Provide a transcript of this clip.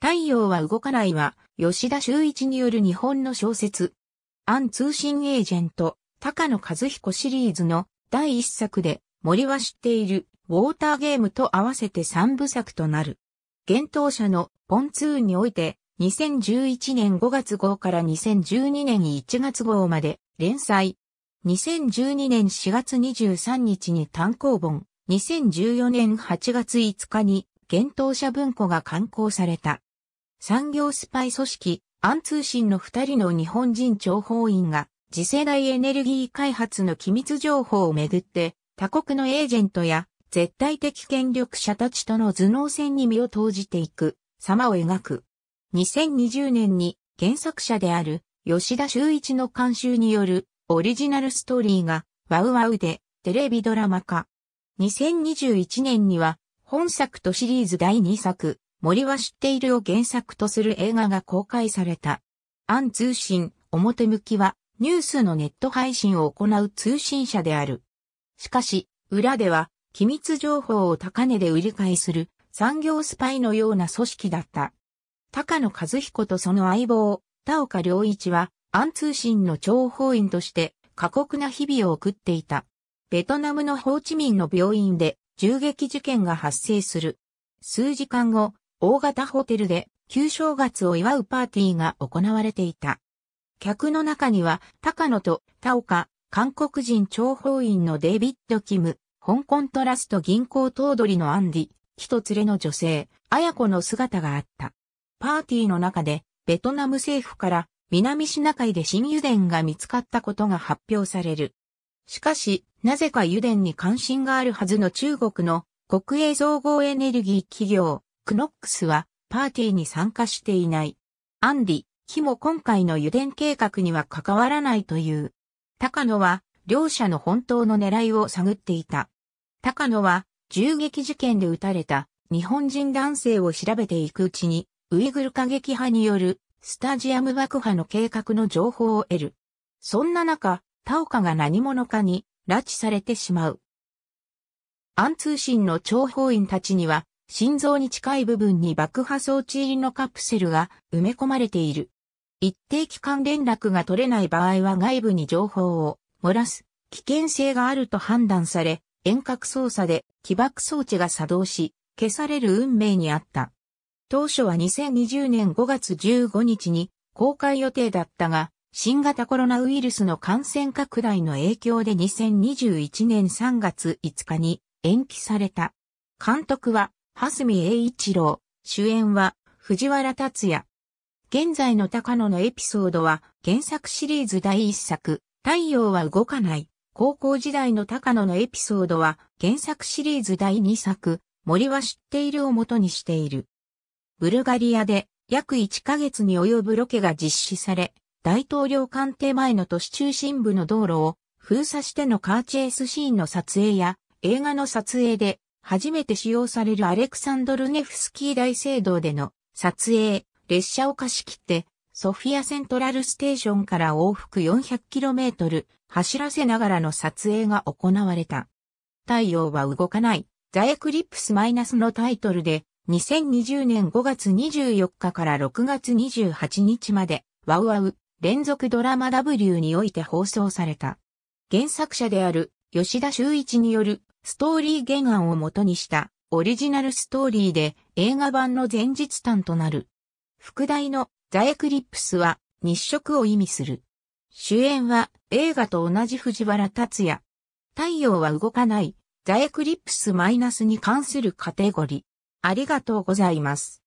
太陽は動かないは、吉田修一による日本の小説、アン通信エージェント、高野和彦シリーズの第一作で、森は知っている、ウォーターゲームと合わせて三部作となる。幻冬者のポンツーンにおいて、2011年5月号から2012年1月号まで連載。2012年4月23日に単行本、2014年8月5日に幻冬者文庫が刊行された。産業スパイ組織、アン通信の二人の日本人諜報員が次世代エネルギー開発の機密情報をめぐって他国のエージェントや絶対的権力者たちとの頭脳戦に身を投じていく様を描く。2020年に原作者である吉田修一の監修によるオリジナルストーリーがワウワウでテレビドラマ化。2021年には本作とシリーズ第2作森は知っているを原作とする映画が公開された。アン通信、表向きは、ニュースのネット配信を行う通信社である。しかし、裏では、機密情報を高値で売り買いする産業スパイのような組織だった。高野和彦とその相棒、田岡良一は、暗通信の諜報員として過酷な日々を送っていた。ベトナムのホーチミンの病院で銃撃事件が発生する。数時間後、大型ホテルで旧正月を祝うパーティーが行われていた。客の中には、高野と田岡、韓国人諜報員のデイビッド・キム、香港トラスト銀行頭取のアンディ、人連れの女性、綾子の姿があった。パーティーの中で、ベトナム政府から南シナ海で新油田が見つかったことが発表される。しかし、なぜか油田に関心があるはずの中国の国営総合エネルギー企業、クノックスはパーティーに参加していない。アンリ、ヒも今回の油田計画には関わらないという。高野は両者の本当の狙いを探っていた。高野は銃撃事件で撃たれた日本人男性を調べていくうちにウイグル過激派によるスタジアム爆破の計画の情報を得る。そんな中、タオカが何者かに拉致されてしまう。アン通信の諜報員たちには心臓に近い部分に爆破装置入りのカプセルが埋め込まれている。一定期間連絡が取れない場合は外部に情報を漏らす危険性があると判断され、遠隔操作で起爆装置が作動し、消される運命にあった。当初は2020年5月15日に公開予定だったが、新型コロナウイルスの感染拡大の影響で2021年3月5日に延期された。監督は蓮見栄一郎、主演は藤原達也。現在の高野のエピソードは原作シリーズ第一作、太陽は動かない。高校時代の高野のエピソードは原作シリーズ第2作、森は知っているをもとにしている。ブルガリアで約1ヶ月に及ぶロケが実施され、大統領官邸前の都市中心部の道路を封鎖してのカーチェイスシーンの撮影や映画の撮影で初めて使用されるアレクサンドルネフスキー大聖堂での撮影、列車を貸し切って、ソフィアセントラルステーションから往復 400km 走らせながらの撮影が行われた。太陽は動かない、ザエクリプスマイナスのタイトルで、2020年5月24日から6月28日まで、ワウワウ連続ドラマ W において放送された。原作者である吉田修一によるストーリー原案を元にしたオリジナルストーリーで映画版の前日譚となる。副題のザ・エクリプスは日食を意味する。主演は映画と同じ藤原達也。太陽は動かないザ・エクリプスマイナスに関するカテゴリー。ありがとうございます。